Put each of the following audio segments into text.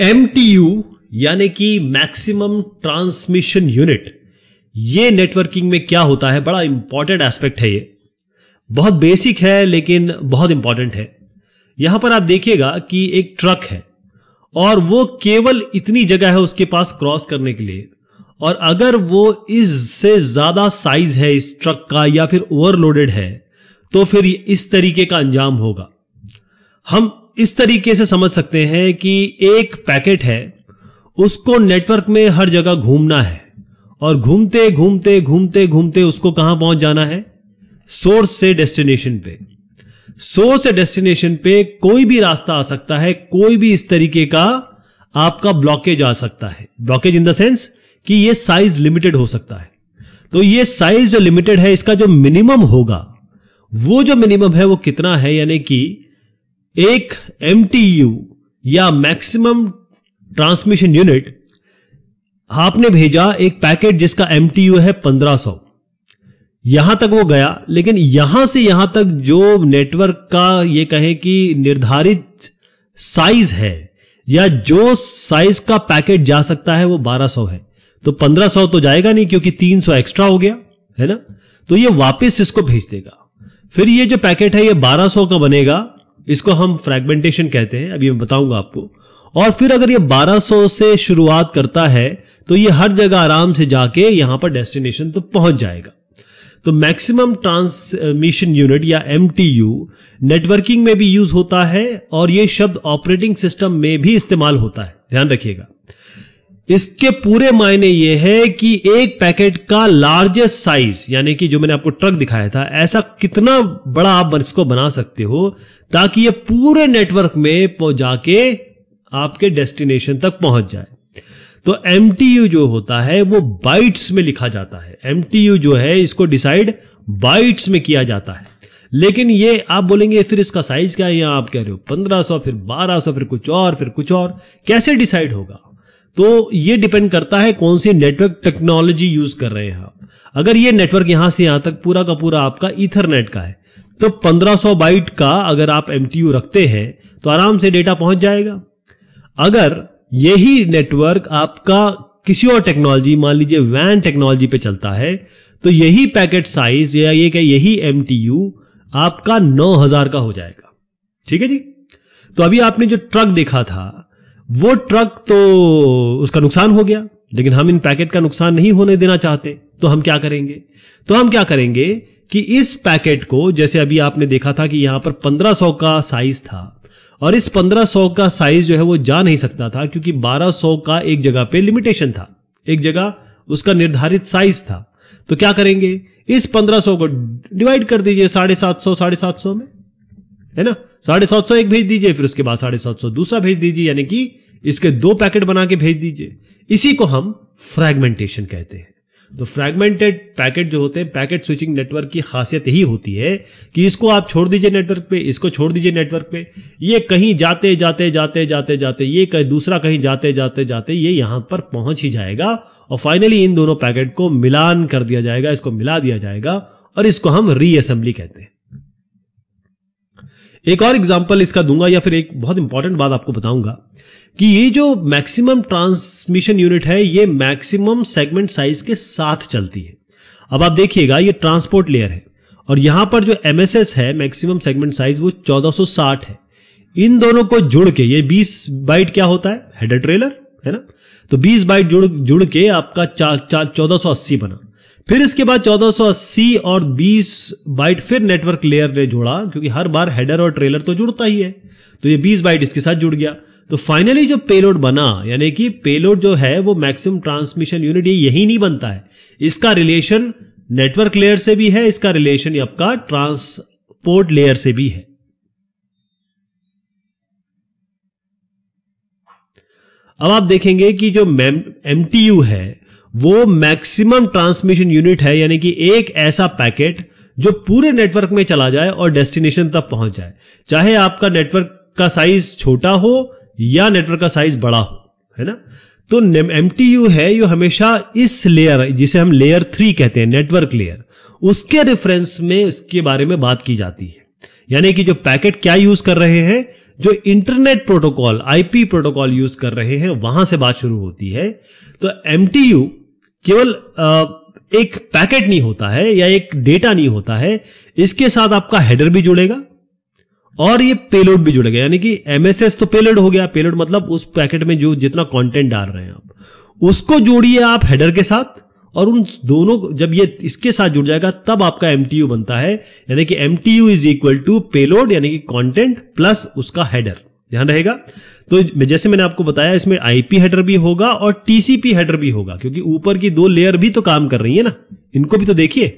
M यानी कि maximum transmission unit ये नेटवर्किंग में क्या होता है बड़ा इंपॉर्टेंट एस्पेक्ट है ये बहुत बेसिक है लेकिन बहुत इंपॉर्टेंट है यहां पर आप देखिएगा कि एक ट्रक है और वो केवल इतनी जगह है उसके पास क्रॉस करने के लिए और अगर वो इससे ज्यादा साइज है इस ट्रक का या फिर ओवरलोडेड है तो फिर इस तरीके का अंजाम होगा हम इस तरीके से समझ सकते हैं कि एक पैकेट है उसको नेटवर्क में हर जगह घूमना है और घूमते घूमते घूमते घूमते उसको कहां पहुंच जाना है सोर्स से डेस्टिनेशन पे सोर्स से डेस्टिनेशन पे कोई भी रास्ता आ सकता है कोई भी इस तरीके का आपका ब्लॉकेज आ सकता है ब्लॉकेज इन द सेंस कि ये साइज लिमिटेड हो सकता है तो ये साइज जो लिमिटेड है इसका जो मिनिमम होगा वो जो मिनिमम है वो कितना है यानी कि एक एम या मैक्सिमम ट्रांसमिशन यूनिट आपने भेजा एक पैकेट जिसका एम है 1500 यहां तक वो गया लेकिन यहां से यहां तक जो नेटवर्क का ये कहें कि निर्धारित साइज है या जो साइज का पैकेट जा सकता है वो 1200 है तो 1500 तो जाएगा नहीं क्योंकि 300 एक्स्ट्रा हो गया है ना तो ये वापस इसको भेज देगा फिर ये जो पैकेट है ये 1200 का बनेगा इसको हम फ्रेगमेंटेशन कहते हैं अभी मैं बताऊंगा आपको और फिर अगर ये 1200 से शुरुआत करता है तो ये हर जगह आराम से जाके यहां पर डेस्टिनेशन तो पहुंच जाएगा तो मैक्सिमम ट्रांसमिशन यूनिट या एम नेटवर्किंग में भी यूज होता है और ये शब्द ऑपरेटिंग सिस्टम में भी इस्तेमाल होता है ध्यान रखिएगा इसके पूरे मायने ये है कि एक पैकेट का लार्जेस्ट साइज यानी कि जो मैंने आपको ट्रक दिखाया था ऐसा कितना बड़ा आप इसको बना सकते हो ताकि ये पूरे नेटवर्क में जाके आपके डेस्टिनेशन तक पहुंच जाए तो एम जो होता है वो बाइट्स में लिखा जाता है एम जो है इसको डिसाइड बाइट्स में किया जाता है लेकिन ये आप बोलेंगे फिर इसका साइज क्या है आप कह रहे हो 1500 फिर 1200 फिर कुछ और फिर कुछ और कैसे डिसाइड होगा तो ये डिपेंड करता है कौन सी नेटवर्क टेक्नोलॉजी यूज कर रहे हैं आप अगर ये नेटवर्क यहां से यहां तक पूरा का पूरा आपका इथरनेट का है तो 1500 बाइट का अगर आप एम रखते हैं तो आराम से डेटा पहुंच जाएगा अगर यही नेटवर्क आपका किसी और टेक्नोलॉजी मान लीजिए वैन टेक्नोलॉजी पे चलता है तो यही पैकेट साइज या ये क्या यही एम आपका 9000 का हो जाएगा ठीक है जी तो अभी आपने जो ट्रक देखा था वो ट्रक तो उसका नुकसान हो गया लेकिन हम इन पैकेट का नुकसान नहीं होने देना चाहते तो हम क्या करेंगे तो हम क्या करेंगे कि इस पैकेट को जैसे अभी आपने देखा था कि यहां पर 1500 का साइज था और इस 1500 का साइज जो है वो जा नहीं सकता था क्योंकि 1200 का एक जगह पे लिमिटेशन था एक जगह उसका निर्धारित साइज था तो क्या करेंगे इस 1500 को डिवाइड कर दीजिए साढ़े सात सौ साढ़े सात सौ में है ना साढ़े सात सौ एक भेज दीजिए फिर उसके बाद साढ़े सात सौ दूसरा भेज दीजिए यानी कि इसके दो पैकेट बना के भेज दीजिए इसी को हम फ्रेगमेंटेशन कहते हैं तो फ्रेगमेंटेड पैकेट जो होते हैं पैकेट स्विचिंग नेटवर्क की खासियत यही होती है कि इसको आप छोड़ दीजिए नेटवर्क पे इसको छोड़ दीजिए नेटवर्क पे ये कहीं जाते जाते जाते जाते जाते ये कहीं दूसरा कहीं जाते जाते जाते ये यहां पर पहुंच ही जाएगा और फाइनली इन दोनों पैकेट को मिलान कर दिया जाएगा इसको मिला दिया जाएगा और इसको हम रीअसेंबली कहते हैं एक और एग्जाम्पल इसका दूंगा या फिर एक बहुत इंपॉर्टेंट बात आपको बताऊंगा कि ये जो मैक्सिमम ट्रांसमिशन यूनिट है ये मैक्सिमम सेगमेंट साइज के साथ चलती है अब आप देखिएगा ये ट्रांसपोर्ट लेयर है और यहां पर जो एमएसएस है मैक्सिमम सेगमेंट साइज वो 1460 है इन दोनों को जुड़ के ये 20 बाइट क्या होता है हेडर ट्रेलर है ना तो 20 बाइट जुड़ जुड़ के आपका चौदह सौ बना फिर इसके बाद 1480 और 20 बाइट फिर नेटवर्क लेयर ने जोड़ा क्योंकि हर बार हेडर और ट्रेलर तो जुड़ता ही है तो ये 20 बाइट इसके साथ जुड़ गया तो फाइनली जो पेलोड बना यानी कि पेलोड जो है वो मैक्सिमम ट्रांसमिशन यूनिट ये यही नहीं बनता है इसका रिलेशन नेटवर्क लेयर से भी है इसका रिलेशन आपका ट्रांसपोर्ट लेयर से भी है अब आप देखेंगे कि जो एम है वो मैक्सिमम ट्रांसमिशन यूनिट है यानी कि एक ऐसा पैकेट जो पूरे नेटवर्क में चला जाए और डेस्टिनेशन तक पहुंच जाए चाहे आपका नेटवर्क का साइज छोटा हो या नेटवर्क का साइज बड़ा हो है ना तो एम है जो हमेशा इस लेयर जिसे हम लेयर थ्री कहते हैं नेटवर्क लेयर उसके रेफरेंस में इसके बारे में बात की जाती है यानी कि जो पैकेट क्या यूज कर रहे हैं जो internet protocol IP protocol use कर रहे हैं वहां से बात शुरू होती है तो एम केवल एक पैकेट नहीं होता है या एक डेटा नहीं होता है इसके साथ आपका हेडर भी जुड़ेगा और ये पेलोड भी जुड़ेगा यानी कि एमएसएस तो पेलोड हो गया पेलोड मतलब उस पैकेट में जो जितना कंटेंट डाल रहे हैं आप उसको जोड़िए आप हेडर के साथ और उन दोनों जब ये इसके साथ जुड़ जाएगा तब आपका एम बनता है यानी कि M is equal to payload यानी कि कॉन्टेंट प्लस उसका हेडर ध्यान रहेगा तो जैसे मैंने आपको बताया इसमें आईपी हेडर भी होगा और टीसीपी हेडर भी होगा क्योंकि ऊपर की दो लेयर भी तो काम कर रही है ना इनको भी तो देखिए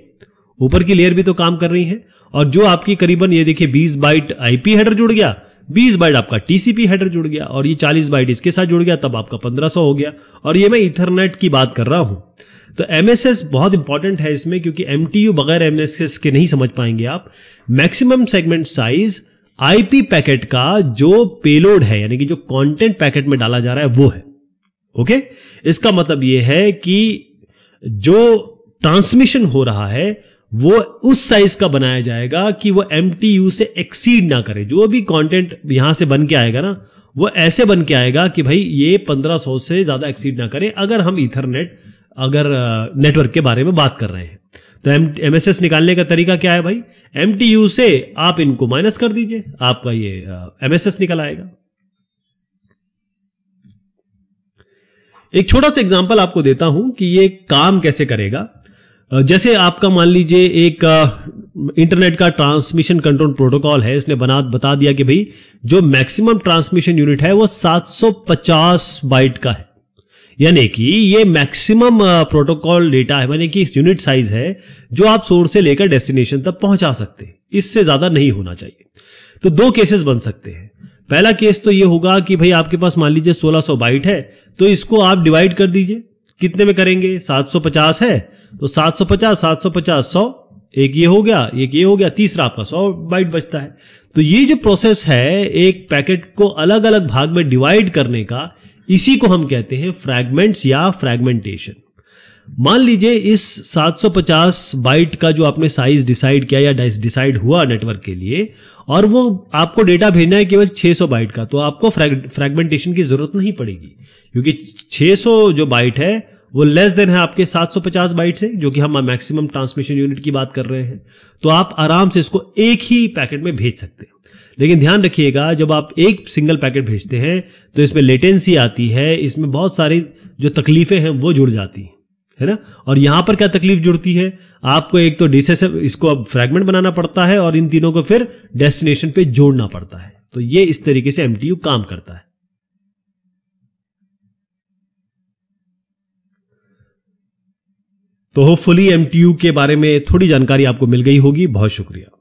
ऊपर की लेयर भी तो काम कर रही है और जो आपकी करीबन ये देखिए 20 बाइट आईपी हेडर जुड़ गया 20 बाइट आपका टीसीपी हेडर जुड़ गया और ये 40 बाइट इसके साथ जुड़ गया तब आपका 1500 हो गया और ये मैं इथरनेट की बात कर रहा हूं तो एमएसएस बहुत इंपॉर्टेंट है इसमें क्योंकि एमटीयू बगैर एमएसएस के नहीं समझ पाएंगे आप maximum segment size IP packet का जो पेलोड है यानी कि जो कंटेंट पैकेट में डाला जा रहा है वो है ओके इसका मतलब यह है कि जो ट्रांसमिशन हो रहा है वो उस साइज का बनाया जाएगा कि वो एम से एक्सीड ना करे जो भी कंटेंट यहां से बन के आएगा ना वो ऐसे बन के आएगा कि भाई ये 1500 से ज्यादा एक्सीड ना करे अगर हम इथरनेट अगर नेटवर्क के बारे में बात कर रहे हैं तो एम निकालने का तरीका क्या है भाई एम से आप इनको माइनस कर दीजिए आपका ये एमएसएस निकल आएगा एक छोटा सा एग्जाम्पल आपको देता हूं कि ये काम कैसे करेगा जैसे आपका मान लीजिए एक इंटरनेट का ट्रांसमिशन कंट्रोल प्रोटोकॉल है इसने बना बता दिया कि भाई जो मैक्सिमम ट्रांसमिशन यूनिट है वो 750 बाइट का है यानी कि ये मैक्सिमम प्रोटोकॉल डेटा है यानी कि यूनिट साइज है जो आप सोर्स से लेकर डेस्टिनेशन तक पहुंचा सकते हैं इससे ज्यादा नहीं होना चाहिए तो दो केसेस बन सकते हैं पहला केस तो ये होगा कि भाई आपके पास मान लीजिए 1600 बाइट है तो इसको आप डिवाइड कर दीजिए कितने में करेंगे 750 है तो 750 750 100 एक ये हो गया एक ये हो गया तीसरा आपका 100 बाइट बचता है तो ये जो प्रोसेस है एक पैकेट को अलग अलग भाग में डिवाइड करने का इसी को हम कहते हैं फ्रैगमेंट्स या फ्रैगमेंटेशन मान लीजिए इस 750 बाइट का जो आपने साइज डिसाइड किया या डिसाइड हुआ नेटवर्क के लिए और वो आपको डेटा भेजना है केवल 600 बाइट का तो आपको फ्रैगमेंटेशन की जरूरत नहीं पड़ेगी क्योंकि 600 जो बाइट है वो लेस देन है आपके 750 बाइट से जो कि हम मैक्सिमम ट्रांसमिशन यूनिट की बात कर रहे हैं तो आप आराम से इसको एक ही पैकेट में भेज सकते हैं लेकिन ध्यान रखिएगा जब आप एक सिंगल पैकेट भेजते हैं तो इसमें लेटेंसी आती है इसमें बहुत सारी जो तकलीफें हैं वो जुड़ जाती हैं है ना और यहां पर क्या तकलीफ जुड़ती है आपको एक तो डिस इसको अब फ्रेगमेंट बनाना पड़ता है और इन तीनों को फिर डेस्टिनेशन पे जोड़ना पड़ता है तो ये इस तरीके से एमटीयू काम करता है तो होपफुली एम के बारे में थोड़ी जानकारी आपको मिल गई होगी बहुत शुक्रिया